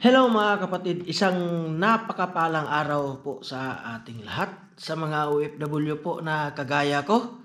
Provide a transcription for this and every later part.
Hello mga kapatid, isang napakapalang araw po sa ating lahat. Sa mga OFW po na kagaya ko,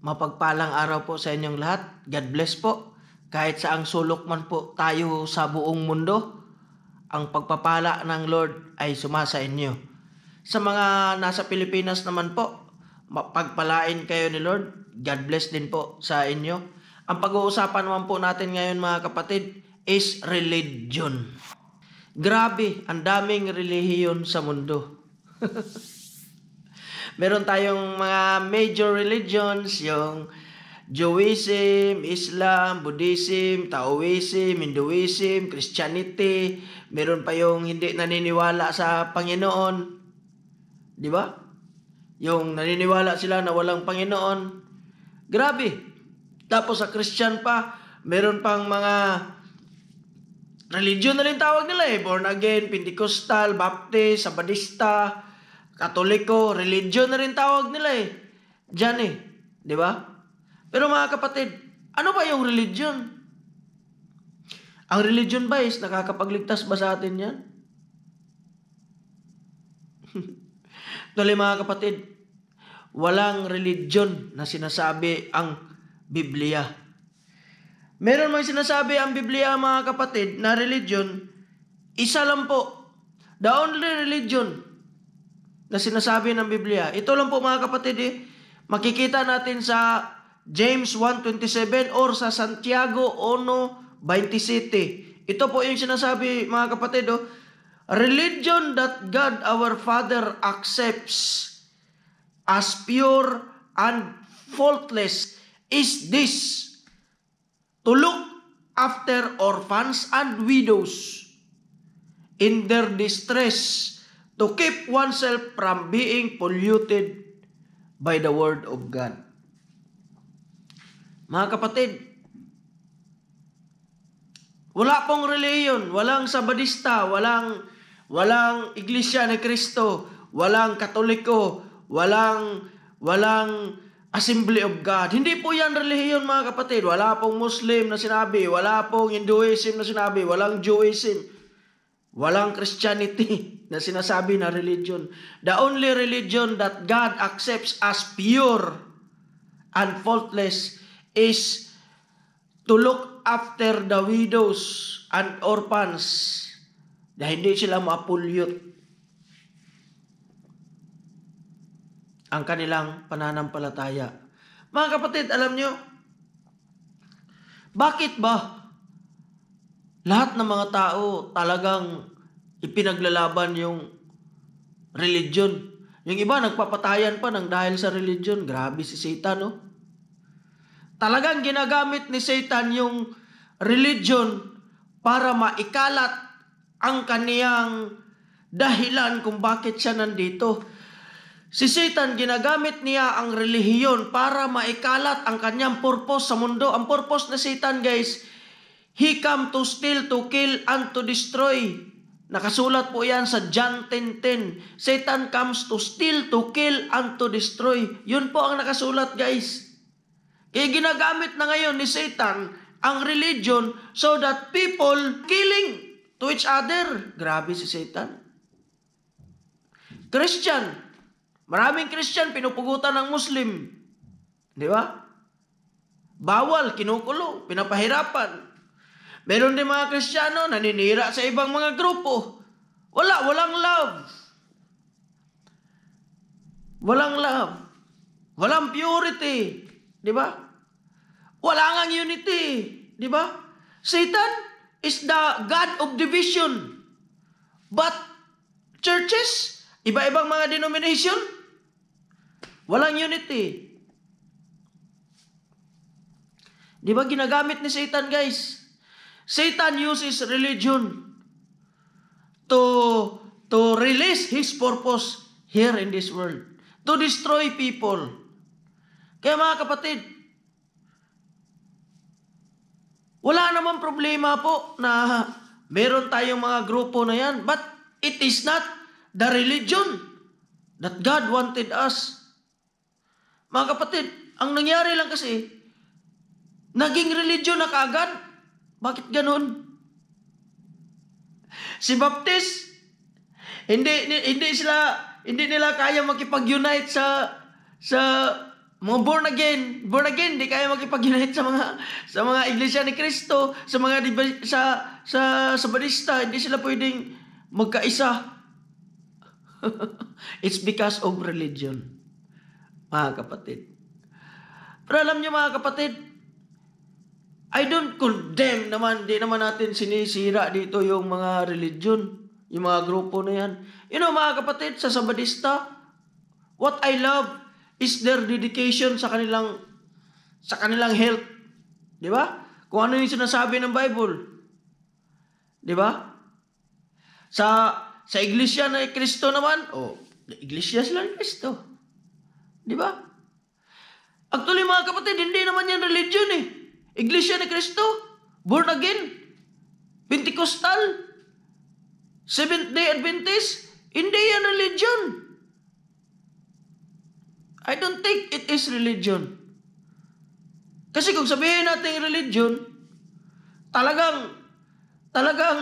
mapagpalang araw po sa inyong lahat. God bless po. Kahit saang sulok man po tayo sa buong mundo, ang pagpapala ng Lord ay sumasa inyo. Sa mga nasa Pilipinas naman po, mapagpalain kayo ni Lord. God bless din po sa inyo. Ang pag-uusapan naman po natin ngayon mga kapatid is religion. Grabe, ang daming relihiyon sa mundo. Meron tayong mga major religions, yung Jewism, Islam, Buddhism, Taoism, Hinduism, Christianity. Meron pa yung hindi naniniwala sa Panginoon. Di ba? Yung naniniwala sila na walang Panginoon. Grabe. Tapos sa Christian pa, meron pang mga religion na rin tawag nila eh. Born again, Pentecostal, Baptist, Sabadista, Katoliko, religion na rin tawag nila eh. Diyan eh. Di ba? Pero mga kapatid, ano ba yung religion? Ang religion ba is nakakapagligtas ba sa atin yan? Tuloy mga kapatid, walang religion na sinasabi ang Biblia. Meron mang sinasabi ang Biblia mga kapatid na religion, isa lang po. The only religion na sinasabi ng Biblia. Ito lang po mga kapatid eh. Makikita natin sa James 1.27 or sa Santiago 1.27. Ito po yung sinasabi mga kapatid oh. Religion that God our Father accepts as pure and faultless is this to look after orphans and widows in their distress to keep oneself from being polluted by the Word of God. Mga kapatid, wala pong reliyon, walang sabadista, walang walang iglesia ni Kristo, walang katoliko, walang walang Assembly of God. Hindi po yan relihiyon mga kapatid. Wala pong Muslim na sinabi, wala pong Hinduism na sinabi, walang Jewism, walang Christianity na sinasabi na religion. The only religion that God accepts as pure and faultless is to look after the widows and orphans na hindi sila mapulyot ang kanilang pananampalataya. Mga kapatid, alam nyo, bakit ba lahat ng mga tao talagang ipinaglalaban yung religion? Yung iba nagpapatayan pa ng dahil sa religion. Grabe si Satan, no? Oh. Talagang ginagamit ni Satan yung religion para maikalat ang kaniyang dahilan kung bakit siya nandito Si Satan, ginagamit niya ang relihiyon para maikalat ang kanyang purpose sa mundo. Ang purpose ni Satan, guys, He come to steal, to kill, and to destroy. Nakasulat po yan sa John 10.10. Satan comes to steal, to kill, and to destroy. Yun po ang nakasulat, guys. Kaya ginagamit na ngayon ni Satan ang religion so that people killing to each other. Grabe si Satan. Christian, Maraming Christian pinupugutan ng Muslim. Di ba? Bawal, kinukulo, pinapahirapan. Meron din mga Kristiyano naninira sa ibang mga grupo. Wala, walang love. Walang love. Walang purity. Di ba? Wala ngang unity. Di ba? Satan is the God of division. But churches, iba-ibang mga denomination, Walang unity. Eh. Di ba ginagamit ni Satan, guys? Satan uses religion to to release his purpose here in this world. To destroy people. Kaya mga kapatid, wala namang problema po na meron tayong mga grupo na yan. But it is not the religion that God wanted us mga kapatid, ang nangyari lang kasi, naging religion na kaagad. Bakit ganun? Si Baptist, hindi hindi sila hindi nila kaya makipag-unite sa sa mga born again, born again, hindi kaya makipag-unite sa mga sa mga iglesia ni Kristo, sa mga diba, sa sa Sabanista, hindi sila pwedeng magkaisa. It's because of religion mga kapatid. Pero alam niyo mga kapatid, I don't condemn naman, di naman natin sinisira dito yung mga religion, yung mga grupo na yan. You know mga kapatid, sa Sabadista, what I love is their dedication sa kanilang sa kanilang health. 'Di ba? Kung ano yung sinasabi ng Bible. 'Di ba? Sa sa iglesia na Kristo naman, oh, iglesia sila ni Kristo. Di ba? Actually mga kapatid, hindi naman yan religion eh. Iglesia ni Kristo, born again, Pentecostal, Seventh Day Adventist, hindi yan religion. I don't think it is religion. Kasi kung sabihin natin religion, talagang, talagang,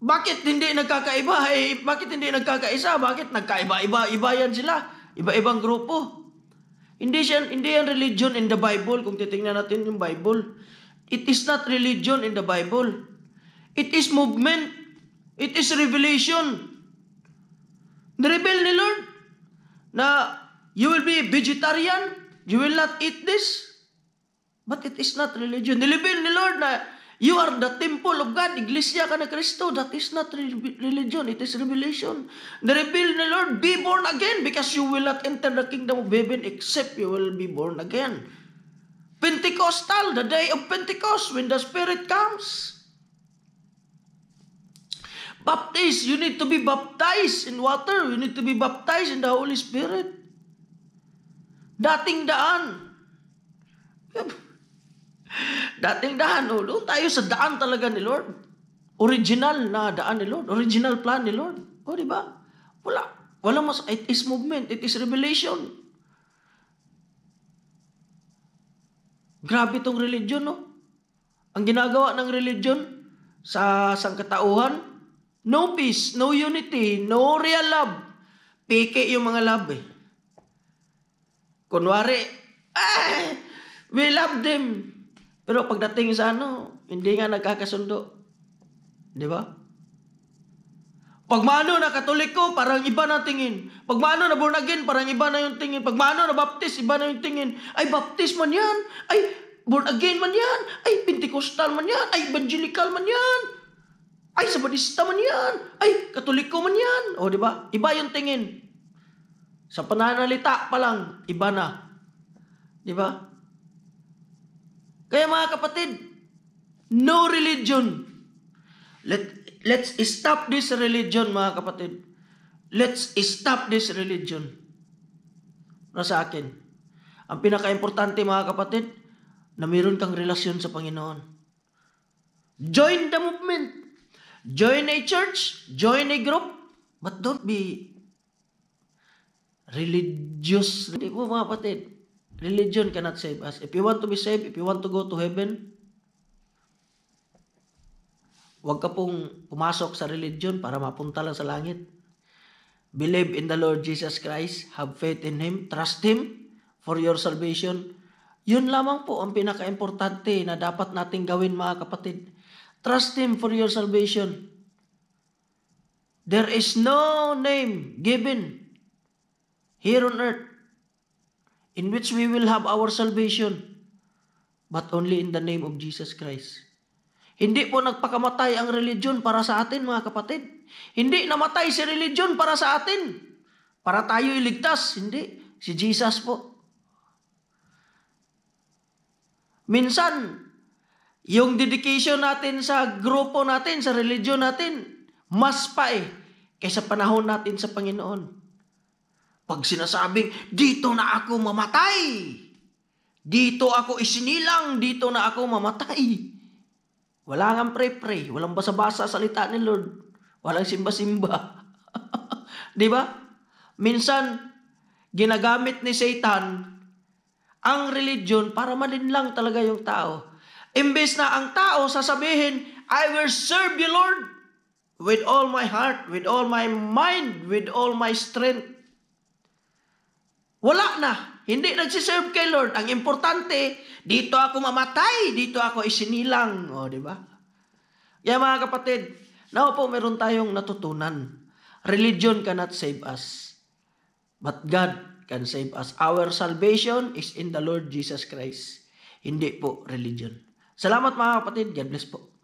bakit hindi nagkakaiba? Eh, bakit hindi nagkakaisa? Bakit nagkaiba-iba? Iba yan sila. Iba-ibang grupo. Hindi, siya, hindi yan religion in the Bible kung titingnan natin yung Bible. It is not religion in the Bible. It is movement. It is revelation. Nirevel ni Lord na you will be vegetarian. You will not eat this. But it is not religion. Nirevel ni Lord na You are the temple of God. Iglesia ka na Kristo. That is not religion. It is revelation. The reveal ni Lord, be born again because you will not enter the kingdom of heaven except you will be born again. Pentecostal, the day of Pentecost when the Spirit comes. Baptist, you need to be baptized in water. You need to be baptized in the Holy Spirit. Dating daan. Dating daan, oh, doon tayo sa daan talaga ni Lord. Original na daan ni Lord. Original plan ni Lord. O, oh, di ba? Wala. Wala mas, it is movement. It is revelation. Grabe tong religion, no? Ang ginagawa ng religion sa sangkatauhan, no peace, no unity, no real love. Peke yung mga love, eh. Kunwari, eh, we love them. Pero pagdating sa ano, hindi nga nagkakasundo. Di ba? Pagmano na katoliko, parang iba na tingin. Pagmano na born again, parang iba na yung tingin. Pagmano na baptist, iba na yung tingin. Ay, baptist man yan. Ay, born again man yan. Ay, pentecostal man yan. Ay, evangelical man yan. Ay, sabadista man yan. Ay, katoliko man yan. O, di ba? Iba yung tingin. Sa pananalita pa lang, iba na. Di ba? Kaya eh, mga kapatid, no religion. Let, let's stop this religion mga kapatid. Let's stop this religion. Para sa akin. Ang pinaka-importante mga kapatid, na mayroon kang relasyon sa Panginoon. Join the movement. Join a church. Join a group. But don't be religious. Hindi po mga kapatid. Religion cannot save us. If you want to be saved, if you want to go to heaven, huwag ka pong pumasok sa religion para mapunta lang sa langit. Believe in the Lord Jesus Christ, have faith in Him, trust Him for your salvation. Yun lamang po ang pinaka-importante na dapat nating gawin mga kapatid. Trust Him for your salvation. There is no name given here on earth in which we will have our salvation, but only in the name of Jesus Christ. Hindi po nagpakamatay ang religion para sa atin, mga kapatid. Hindi namatay si religion para sa atin. Para tayo iligtas. Hindi. Si Jesus po. Minsan, yung dedication natin sa grupo natin, sa religion natin, mas pa eh, kaysa panahon natin sa Panginoon. Pag sinasabing, dito na ako mamatay. Dito ako isinilang, dito na ako mamatay. Wala nang pre-pre, walang basa-basa salita ni Lord. Walang simba-simba. Di ba? Minsan, ginagamit ni Satan ang religion para malinlang talaga yung tao. Imbes na ang tao sasabihin, I will serve you, Lord, with all my heart, with all my mind, with all my strength. Wala na. Hindi nagsiserve kay Lord. Ang importante, dito ako mamatay, dito ako isinilang. O, di ba? Kaya yeah, mga kapatid, now po meron tayong natutunan. Religion cannot save us. But God can save us. Our salvation is in the Lord Jesus Christ. Hindi po religion. Salamat mga kapatid. God bless po.